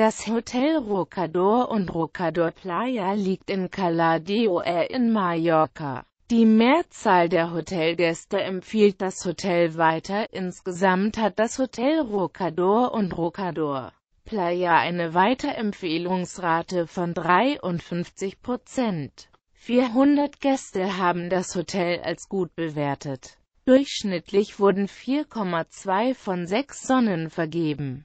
Das Hotel Rocador und Rocador Playa liegt in Cala äh, in Mallorca. Die Mehrzahl der Hotelgäste empfiehlt das Hotel weiter, insgesamt hat das Hotel Rocador und Rocador Playa eine Weiterempfehlungsrate von 53 Prozent. 400 Gäste haben das Hotel als gut bewertet. Durchschnittlich wurden 4,2 von 6 Sonnen vergeben.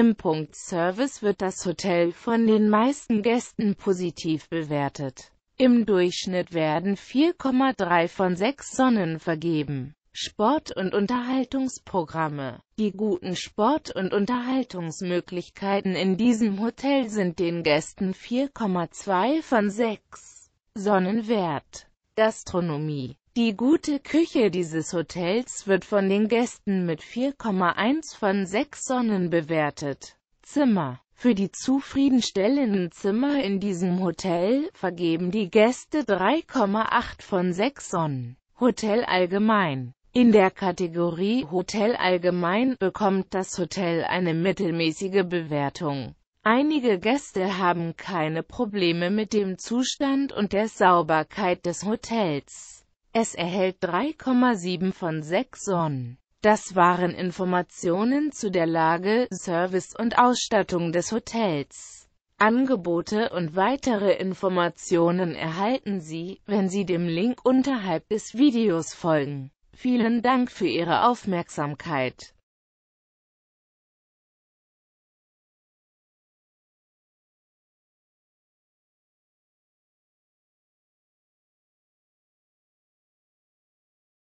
im Punkt Service wird das Hotel von den meisten Gästen positiv bewertet. Im Durchschnitt werden 4,3 von 6 Sonnen vergeben. Sport- und Unterhaltungsprogramme. Die guten Sport- und Unterhaltungsmöglichkeiten in diesem Hotel sind den Gästen 4,2 von 6 Sonnen wert. Gastronomie die gute Küche dieses Hotels wird von den Gästen mit 4,1 von 6 Sonnen bewertet. Zimmer Für die zufriedenstellenden Zimmer in diesem Hotel vergeben die Gäste 3,8 von 6 Sonnen. Hotel allgemein in der Kategorie Hotel allgemein bekommt das Hotel eine mittelmäßige Bewertung. Einige Gäste haben keine Probleme mit dem Zustand und der Sauberkeit des Hotels. Es erhält 3,7 von 6 Sonnen. Das waren Informationen zu der Lage, Service und Ausstattung des Hotels. Angebote und weitere Informationen erhalten Sie, wenn Sie dem Link unterhalb des Videos folgen. Vielen Dank für Ihre Aufmerksamkeit.